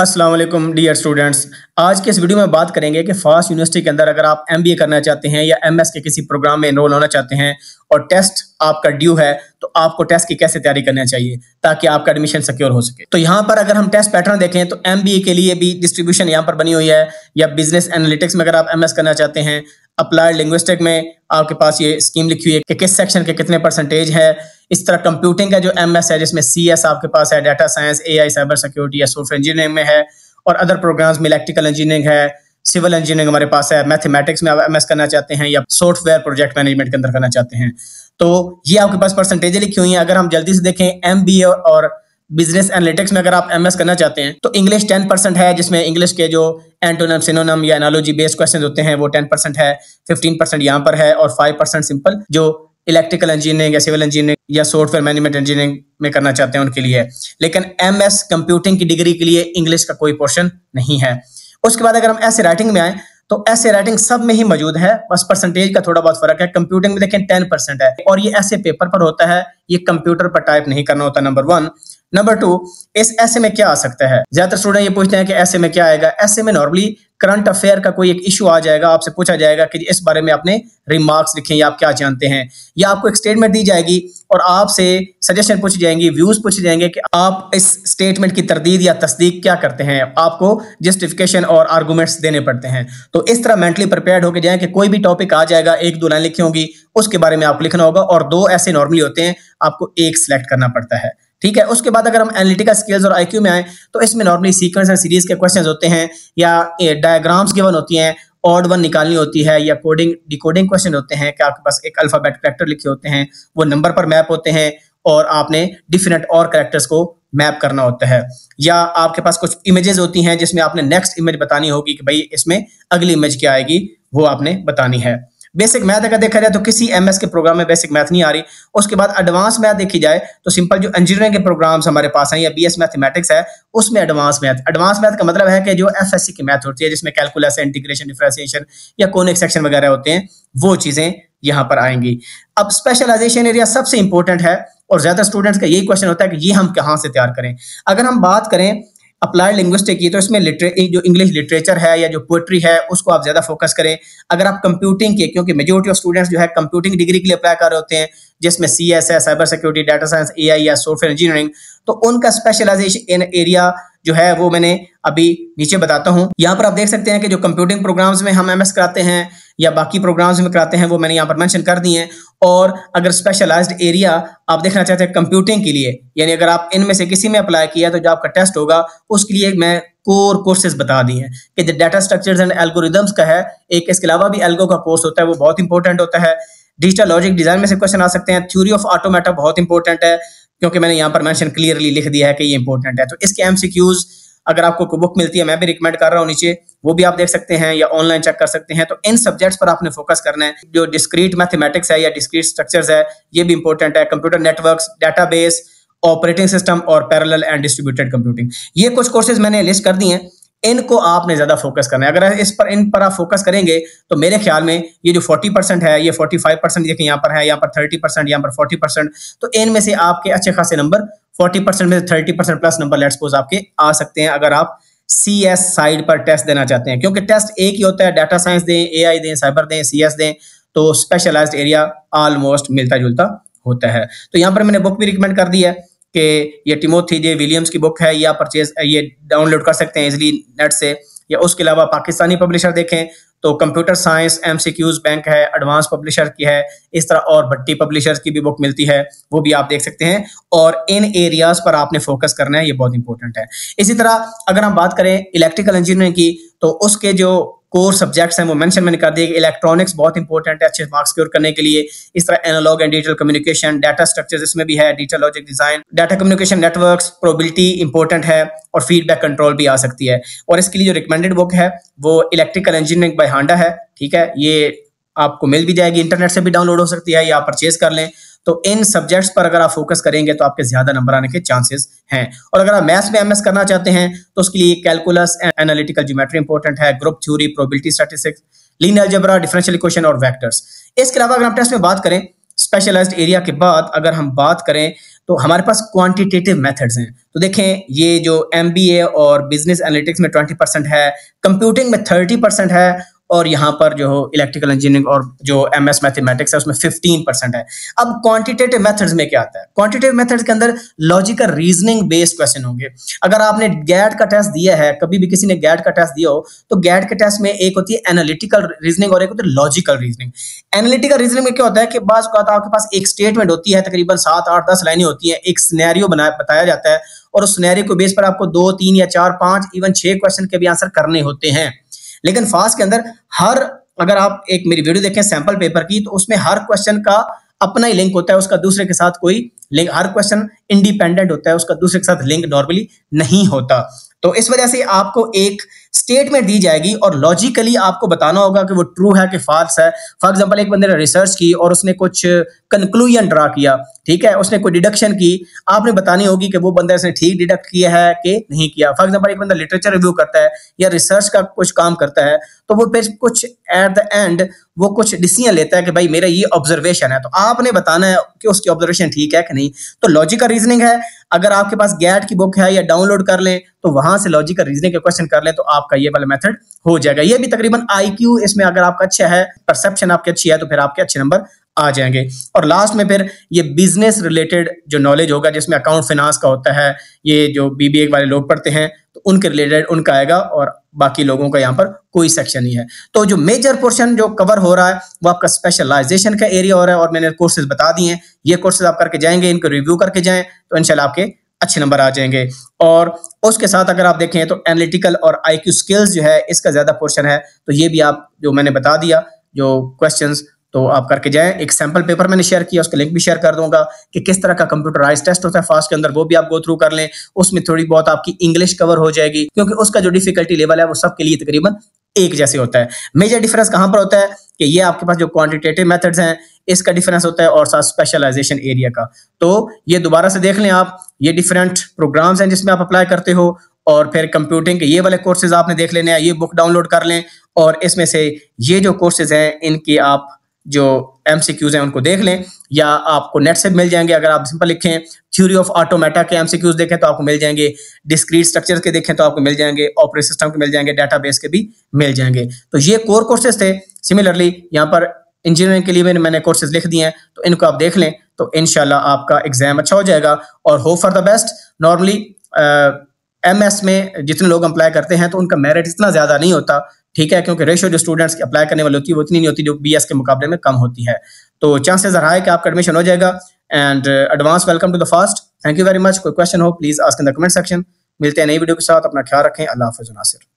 Aslam dear students आज के इस वीडियो में बात करेंगे कि फास्ट यूनिवर्सिटी के अंदर अगर आप एम करना चाहते हैं या एम के किसी प्रोग्राम में इनरोल होना चाहते हैं और टेस्ट आपका ड्यू है तो आपको टेस्ट की कैसे तैयारी करना चाहिए ताकि आपका एडमिशन सिक्योर हो सके तो यहाँ पर अगर हम टेस्ट पैटर्न देखें तो एम के लिए भी डिस्ट्रीब्यूशन यहाँ पर बनी हुई है या बिजनेस एनालिटिक्स में अगर आप एम करना चाहते हैं अप्लाइड लिंग्विस्टिक में आपके पास ये स्कीम लिखी हुई है कि किस सेक्शन के कितने परसेंटेज है इस तरह कंप्यूटिंग का जो एम एस है जिसमें सी एस आपके पास है data science A I cyber security या सोफ्टवेयर इंजीनियरिंग में है और अदर प्रोग्राम्स में इलेक्ट्रिकल इंजीनियरिंग है सिविल इंजीनियरिंग हमारे पास है मैथमेटिक्स में आप एम करना चाहते हैं या सॉफ्टवेयर प्रोजेक्ट मैनेजमेंट के अंदर करना चाहते हैं तो ये आपके पास परसेंटेज लिखी हुई है अगर हम जल्दी से देखें एम और बिजनेस एनालिटिक्स में अगर आप एमएस करना चाहते हैं तो इंग्लिश टेन परसेंट है जिसमें इंग्लिश के जो एंटोनम सिनोनम या एनोलॉजी बेस्ड क्वेश्चन होते हैं वो टेन परसेंट है फिफ्टीन परसेंट यहाँ पर है और फाइव परसेंट सिंपल जो इलेक्ट्रिकल इंजीनियरिंग या सिविल इंजीनियरिंग या सॉफ्टवेयर मैनेजमेंट इंजीनियरिंग में करना चाहते हैं उनके लिए लेकिन एम एस कंप्यूटिंग की डिग्री के लिए इंग्लिश का कोई पोर्शन नहीं है उसके बाद अगर हम ऐसे राइटिंग में आए तो ऐसे राइटिंग सब में ही मौजूद है बस परसेंटेज का थोड़ा बहुत फर्क है कंप्यूटिंग में देखें टेन परसेंट है और ये ऐसे पेपर पर होता है ये कंप्यूटर पर टाइप नहीं करना होता नंबर वन नंबर टू इस ऐसे में क्या आ सकता है ज्यादातर स्टूडेंट ये पूछते हैं कि ऐसे में क्या आएगा ऐसे में नॉर्मली करंट अफेयर का कोई एक इशू आ जाएगा आपसे पूछा जाएगा कि इस बारे में आपने रिमार्क्स लिखे या आप क्या जानते हैं या आपको एक स्टेटमेंट दी जाएगी और आपसे सजेशन पूछी जाएंगी व्यूज पूछे जाएंगे कि आप इस स्टेटमेंट की तरदीद या तस्दीक क्या करते हैं आपको जस्टिफिकेशन और आर्गूमेंट्स देने पड़ते हैं तो इस तरह मेंटली प्रिपेयर्ड होकर जाए कि कोई भी टॉपिक आ जाएगा एक दो लाइन लिखी होगी उसके बारे में आपको लिखना होगा और दो ऐसे नॉर्मली होते हैं आपको एक सिलेक्ट करना पड़ता है ठीक है उसके बाद अगर हम एनालिटिकल स्किल्स और आईक्यू में आए तो इसमें नॉर्मली सीक्वेंस एंड सीरीज के क्वेश्चंस होते हैं या डायग्राम्स गिवन होती हैं ऑड वन निकालनी होती है या कोडिंग डिकोडिंग क्वेश्चन होते हैं कि आपके पास एक अल्फाबेट करेक्टर लिखे होते हैं वो नंबर पर मैप होते हैं और आपने डिफरेंट और करेक्टर्स को मैप करना होता है या आपके पास कुछ इमेजेस होती हैं जिसमें आपने नेक्स्ट इमेज बतानी होगी कि भाई इसमें अगली इमेज क्या आएगी वो आपने बतानी है बेसिक मैथ अगर देखा जाए तो किसी एमएस के प्रोग्राम में बेसिक मैथ नहीं आ रही उसके बाद एडवांस मैथ देखी जाए तो सिंपल जो इंजीनियरिंग के प्रोग्राम्स हमारे पास हैं या बीएस मैथमेटिक्स है उसमें एडवांस मैथ एडवांस मैथ का मतलब है कि जो एफएससी की मैथ होती है जिसमें कैलकुलस इंटीग्रेशन डिफ्रेंसिएशन या कोनिक सेक्शन वगैरह होते हैं वो चीजें यहाँ पर आएंगी अब स्पेशलाइजेशन एरिया सबसे इंपॉर्टेंट है और ज्यादा स्टूडेंट्स का यही क्वेश्चन होता है कि ये हम कहाँ से तैयार करें अगर हम बात करें अप्लाइड लिंग्विस्टिक की तो इसमें जो इंग्लिश लिटरेचर है या जो पोइट्री है उसको आप ज़्यादा फोकस करें अगर आप कंप्यूटिंग के क्योंकि मेजोरिटी ऑफ स्टूडेंट्स जो है कंप्यूटिंग डिग्री के लिए अप्लाई कर रहे होते हैं जिसमें सी एस है cyber security data science A I या सॉफ्टवेयर इंजीनियरिंग तो उनका स्पेशलाइजेशन इन एरिया जो है वो मैंने अभी नीचे बताता हूँ यहाँ पर आप देख सकते हैं कि जो कंप्यूटिंग प्रोग्राम्स में हम एम एस कराते हैं या बाकी प्रोग्राम्स में कराते हैं वो मैंने यहाँ पर मेंशन कर दिए हैं और अगर स्पेशलाइज्ड एरिया आप देखना चाहते हैं कंप्यूटिंग के लिए यानी अगर आप इनमें से किसी में अप्लाई किया तो जो आपका टेस्ट होगा उसके लिए मैं कोर कोर्सेज बता दिए हैं कि जो डाटा स्ट्रक्चर्स एंड एल्गोरिदम्स का है एक इसके अलावा भी एल्गो का कोर्स होता है वो बहुत इंपॉर्टेंट होता है डिजिटल लॉजिक डिजाइन में से क्वेश्चन आ सकते हैं थ्योरी ऑफ ऑटोमेटा बहुत इंपॉर्टेंट है क्योंकि मैंने यहाँ पर मैंशन क्लियरली लिख दिया है कि ये इंपॉर्टेंट है तो इसके एमसीक्यूज अगर आपको बुक मिलती है मैं भी रिकमेंड कर रहा हूँ नीचे वो भी आप देख सकते हैं या ऑनलाइन चेक कर सकते हैं तो इन सब्जेक्ट्स पर आपने फोकस करना है जो डिस्क्रीट मैथमेटिक्स है या डिस्क्रीट स्ट्रक्चर्स है ये भी इंपॉर्टेंट है computer networks database operating system और पैरेलल एंड डिस्ट्रीब्यूटेड कंप्यूटिंग ये कुछ कोर्सेज मैंने लिस्ट कर दी हैं इनको आपने ज़्यादा फोकस करना है अगर इस पर इन पर आप फोकस करेंगे तो मेरे ख्याल में ये जो 40 परसेंट है ये 45 परसेंट देखिए यहाँ पर है यहाँ पर 30 परसेंट यहाँ पर 40 परसेंट तो इनमें से आपके अच्छे खासे नंबर 40 परसेंट में से 30 percent plus number let's suppose आपके आ सकते हैं अगर आप सी एस साइड पर टेस्ट देना चाहते हैं क्योंकि टेस्ट एक ही होता है डाटा साइंस दें ए दें साइबर दें सी दें तो स्पेशलाइज एरिया ऑलमोस्ट मिलता जुलता होता है तो यहाँ पर मैंने बुक भी रिकमेंड कर दी है कि ये टिमोथी जे विलियम्स की बुक है या परचेज ये डाउनलोड कर सकते हैं इजली नेट से या उसके अलावा पाकिस्तानी पब्लिशर देखें तो कंप्यूटर साइंस एम बैंक है एडवांस पब्लिशर की है इस तरह और भट्टी पब्लिशर की भी बुक मिलती है वो भी आप देख सकते हैं और इन एरियाज पर आपने फोकस करना है ये बहुत इंपॉर्टेंट है इसी तरह अगर हम बात करें इलेक्ट्रिकल इंजीनियरिंग की तो उसके जो कोर सब्जेक्ट्स हैं वो मेंशन मैंने कर दिए कि इलेक्ट्रॉनिक्स बहुत इंपॉर्टेंट है अच्छे मार्क्स क्योर करने के लिए इस तरह analog and digital communication data structures इसमें भी है digital logic design data communication networks probability important है और फीडबैक कंट्रोल भी आ सकती है और इसके लिए जो रिकमेंडेड बुक है वो इलेक्ट्रिकल इंजीनियरिंग बाई हांडा है ठीक है ये आपको मिल भी जाएगी इंटरनेट से भी डाउनलोड हो सकती है या आप परचेज कर लें तो इन सब्जेक्ट्स पर अगर आप फोकस करेंगे तो आपके ज्यादा नंबर आने के चांसेस हैं और अगर आप मैथ्स में एमएस करना चाहते हैं तो उसके लिए कैलकुलस एनालिटिकल ज्योमेट्री इंपॉर्टेंट है group theory probability statistics linear algebra differential equation और वेक्टर्स इसके अलावा अगर हम टेस्ट में बात करें स्पेशलाइज एरिया के बाद अगर हम बात करें तो हमारे पास क्वांटिटेटिव मेथड्स हैं तो देखें ये जो एम और बिजनेस एनालिटिक्स में 20 परसेंट है कंप्यूटिंग में 30 परसेंट है और यहाँ पर जो इलेक्ट्रिकल इंजीनियरिंग और जो एम एस मैथमेटिक्स है उसमें फिफ्टीन परसेंट है अब क्वान्टिटेटिव मेथड्स में क्या आता है क्वान्टिटेटिव मेथड्स के अंदर लॉजिकल रीजनिंग बेस्ड क्वेश्चन होंगे अगर आपने गैट का टेस्ट दिया है कभी भी किसी ने गैट का टेस्ट दिया हो तो गैट के टेस्ट में एक होती है एनालिटिकल रीजनिंग और एक होती है लॉजिकल रीजनिंग एनालिटिकल रीजनिंग में क्या होता है कि बाज आपके पास एक स्टेटमेंट होती है तकरीबन सात आठ दस लाइनें होती हैं एक स्नैरियो बनाया बताया जाता है और उस स्नैरियो के बेस पर आपको दो तीन या चार पांच इवन छह क्वेश्चन के भी आंसर करने होते हैं लेकिन फास्ट के अंदर हर अगर आप एक मेरी वीडियो देखें सैंपल पेपर की तो उसमें हर क्वेश्चन का अपना ही लिंक होता है उसका दूसरे के साथ कोई लिंक हर क्वेश्चन इंडिपेंडेंट होता है उसका दूसरे के साथ लिंक नॉर्मली नहीं होता तो इस वजह से आपको एक स्टेटमेंट दी जाएगी और लॉजिकली आपको बताना होगा कि वो ट्रू है कि फॉल्स है फॉर एग्जाम्पल एक बंदे ने रिसर्च की और उसने कुछ कंक्लूजन ड्रा किया ठीक है उसने कोई डिडक्शन की आपने बतानी होगी कि वो बंदा इसने ठीक डिडक्ट किया है कि नहीं किया फॉर एग्जाम्पल एक बंदा लिटरेचर रिव्यू करता है या रिसर्च का कुछ काम करता है तो वो फिर कुछ एट द एंड वो कुछ डिसीजन लेता है कि भाई मेरा ये ऑब्जर्वेशन है तो आपने बताना है कि उसकी ऑब्जर्वेशन ठीक है कि नहीं तो लॉजिकल रीजनिंग है अगर आपके पास गैट की बुक है या डाउनलोड कर लें तो वहां से लॉजिकल रीजनिंग के क्वेश्चन कर ले तो आपका ये वाला मेथड हो जाएगा ये भी तकरीबन आई इसमें अगर आपका अच्छा है परसेप्शन आपकी अच्छी है तो फिर आपके अच्छे नंबर आ जाएंगे और लास्ट में फिर ये बिजनेस रिलेटेड जो नॉलेज होगा जिसमें अकाउंट फिनांस का होता है ये जो बीबीए वाले लोग पढ़ते हैं तो उनके रिलेटेड उनका आएगा और बाकी लोगों का यहाँ पर कोई सेक्शन नहीं है तो जो मेजर पोर्शन जो कवर हो रहा है वो आपका स्पेशलाइजेशन का एरिया हो रहा है और मैंने कोर्सेज बता दिए हैं ये कोर्सेज आप करके जाएंगे इनको रिव्यू करके जाएं तो इनशाला आपके अच्छे नंबर आ जाएंगे और उसके साथ अगर आप देखें तो एनालिटिकल और आई स्किल्स जो है इसका ज़्यादा पोर्शन है तो ये भी आप जो मैंने बता दिया जो क्वेश्चंस तो आप करके जाए एक सैम्पल पेपर मैंने शेयर किया उसका लिंक भी शेयर कर दूंगा कि किस तरह का कंप्यूटराइज टेस्ट होता है फास्ट के अंदर वो भी आप गो थ्रू कर लें उसमें थोड़ी बहुत आपकी इंग्लिश कवर हो जाएगी क्योंकि उसका जो डिफिकल्टी लेवल है वो सबके लिए तकरीबन एक जैसे होता है मेजर डिफरेंस कहां पर होता है कि ये आपके पास जो क्वांटिटेटिव मेथड्स हैं इसका डिफरेंस होता है और साथ स्पेशलाइजेशन एरिया का तो ये दोबारा से देख लें आप ये डिफरेंट प्रोग्राम्स हैं जिसमें आप अप्लाई करते हो और फिर कंप्यूटिंग के ये वाले कोर्सेज आपने देख लेने हैं ये बुक डाउनलोड कर लें और इसमें से ये जो कोर्सेज हैं इनकी आप जो एम सी क्यूज हैं उनको देख लें या आपको नेट से मिल जाएंगे अगर आप सिंपल लिखें थ्योरी ऑफ ऑटोमेटा के एम सी क्यूज देखें तो आपको मिल जाएंगे डिस्क्रीट स्ट्रक्चर के देखें तो आपको मिल जाएंगे ऑपरेटिंग सिस्टम के मिल जाएंगे डेटाबेस के भी मिल जाएंगे तो ये कोर कोर्सेज थे सिमिलरली यहाँ पर इंजीनियरिंग के लिए भी मैंने कोर्सेज लिख दिए हैं तो इनको आप देख लें तो इन आपका एग्जाम अच्छा हो जाएगा और hope for the best normally M S में जितने लोग अप्लाई करते हैं तो उनका मेरिट इतना ज़्यादा नहीं होता ठीक है क्योंकि रेशो जो स्टूडेंट्स की अप्लाई करने वाली होती है वो इतनी नहीं होती जो बी के मुकाबले में कम होती है तो चांसेस रहा है कि आपका एडमिशन हो जाएगा and advance welcome to the first thank you very much कोई क्वेश्चन हो please ask in the comment section मिलते हैं नई वीडियो के साथ अपना ख्याल रखें अल्लाह हाफिज नासिर